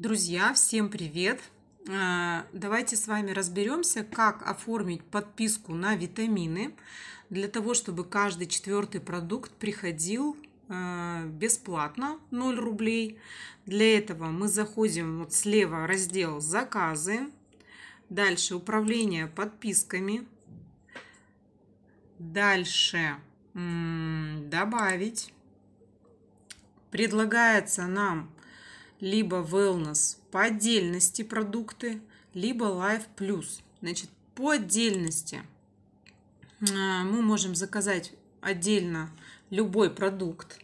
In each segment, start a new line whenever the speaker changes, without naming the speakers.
Друзья, всем привет! А, давайте с вами разберемся, как оформить подписку на витамины для того, чтобы каждый четвертый продукт приходил а, бесплатно 0 рублей. Для этого мы заходим вот слева в раздел «Заказы», дальше «Управление подписками», дальше «Добавить». Предлагается нам либо wellness по отдельности продукты, либо life Plus, Значит, по отдельности а, мы можем заказать отдельно любой продукт,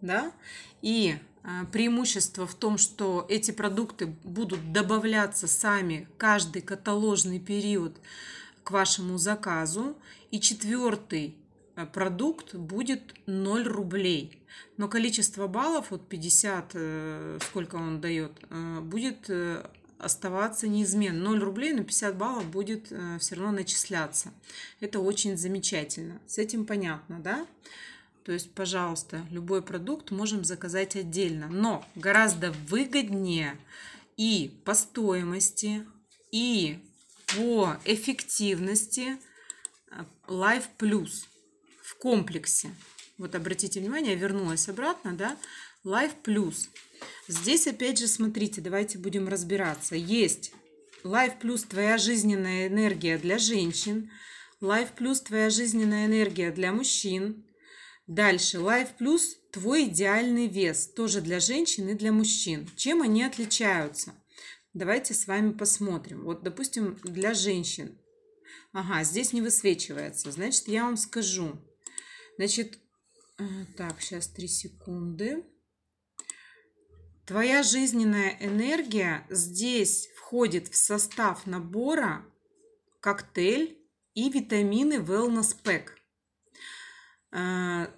да, и а, преимущество в том, что эти продукты будут добавляться сами каждый каталожный период к вашему заказу. И четвертый Э, продукт будет 0 рублей. Но количество баллов, вот 50, э, сколько он дает, э, будет оставаться неизмен. 0 рублей на 50 баллов будет все равно начисляться. Это очень замечательно. С этим понятно, да? То есть, пожалуйста, любой продукт можем заказать отдельно. Но гораздо выгоднее и по стоимости, и по эффективности Life Plus – комплексе. Вот обратите внимание, я вернулась обратно, да, Life Plus. Здесь опять же, смотрите, давайте будем разбираться. Есть Life Plus твоя жизненная энергия для женщин, Life Plus твоя жизненная энергия для мужчин. Дальше Life Plus твой идеальный вес, тоже для женщин и для мужчин. Чем они отличаются? Давайте с вами посмотрим. Вот, допустим, для женщин. Ага, здесь не высвечивается. Значит, я вам скажу. Значит, а, так, сейчас три секунды. Твоя жизненная энергия здесь входит в состав набора коктейль и витамины Wellness Pack. А,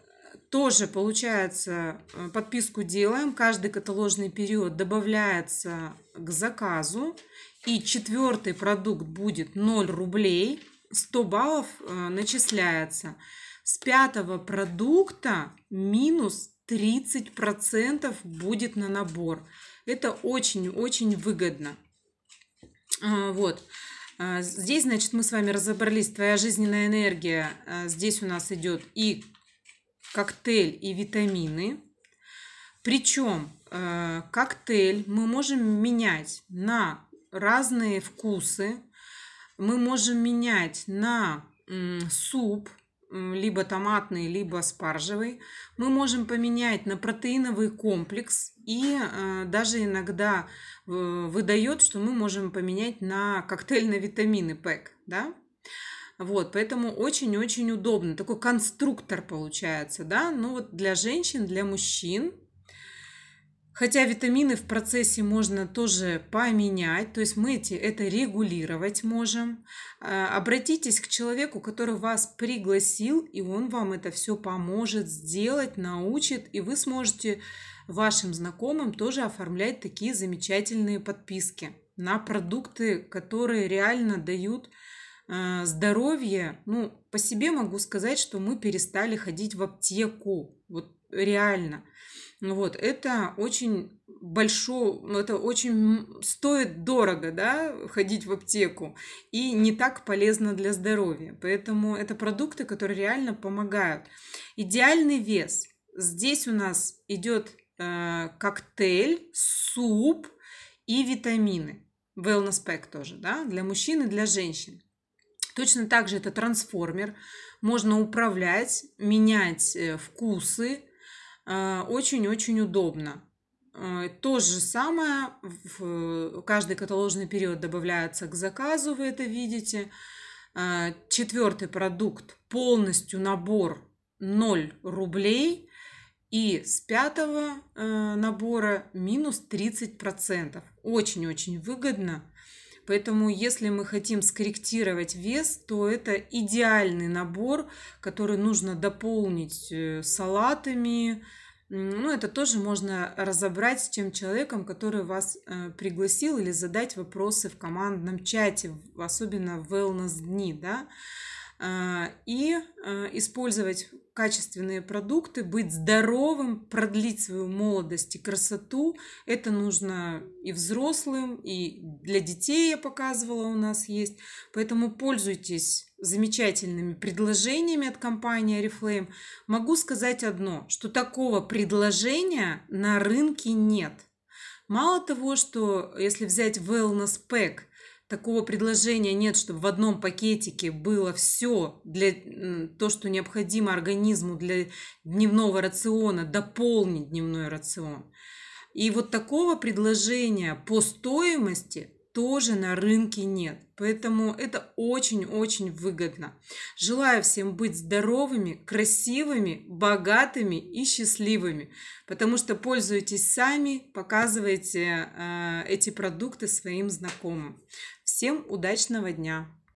тоже получается, а, подписку делаем. Каждый каталожный период добавляется к заказу. И четвертый продукт будет 0 рублей. 100 баллов начисляется. С пятого продукта минус 30% будет на набор. Это очень-очень выгодно. А, вот. А, здесь, значит, мы с вами разобрались, твоя жизненная энергия. А, здесь у нас идет и коктейль, и витамины. Причем коктейль мы можем менять на разные вкусы. Мы можем менять на суп, либо томатный, либо спаржевый, мы можем поменять на протеиновый комплекс и э, даже иногда э, выдает, что мы можем поменять на коктейль на витамины ПЭК, да? Вот, поэтому очень-очень удобно. Такой конструктор получается, да? Ну вот для женщин, для мужчин – Хотя витамины в процессе можно тоже поменять, то есть мы эти, это регулировать можем. А, обратитесь к человеку, который вас пригласил, и он вам это все поможет сделать, научит, и вы сможете вашим знакомым тоже оформлять такие замечательные подписки на продукты, которые реально дают а, здоровье. Ну, по себе могу сказать, что мы перестали ходить в аптеку. Вот реально. Ну вот, это очень большое, ну, это очень стоит дорого, да, ходить в аптеку и не так полезно для здоровья. Поэтому это продукты, которые реально помогают. Идеальный вес. Здесь у нас идет э, коктейль, суп и витамины. Wellness Pack тоже, да, для мужчин и для женщин. Точно так же это трансформер. Можно управлять, менять э, вкусы, а, очень-очень удобно. А, то же самое, в каждый каталожный период добавляется к заказу, вы это видите. А, четвертый продукт, полностью набор 0 рублей. И с пятого э, набора минус 30%. Очень-очень выгодно. Поэтому, если мы хотим скорректировать вес, то это идеальный набор, который нужно дополнить э, салатами. Ну, это тоже можно разобрать с тем человеком, который вас э, пригласил, или задать вопросы в командном чате, особенно в wellness-дни, да. А, и а, использовать качественные продукты, быть здоровым, продлить свою молодость и красоту. Это нужно и взрослым, и для детей я показывала у нас есть. Поэтому пользуйтесь замечательными предложениями от компании Oriflame. Могу сказать одно, что такого предложения на рынке нет. Мало того, что если взять Wellness Pack – такого предложения нет, чтобы в одном пакетике было все для то, что необходимо организму для дневного рациона, дополнить дневной рацион. И вот такого предложения по стоимости тоже на рынке нет. Поэтому это очень-очень выгодно. Желаю всем быть здоровыми, красивыми, богатыми и счастливыми, потому что пользуйтесь сами, показывайте э, эти продукты своим знакомым. Всем удачного дня!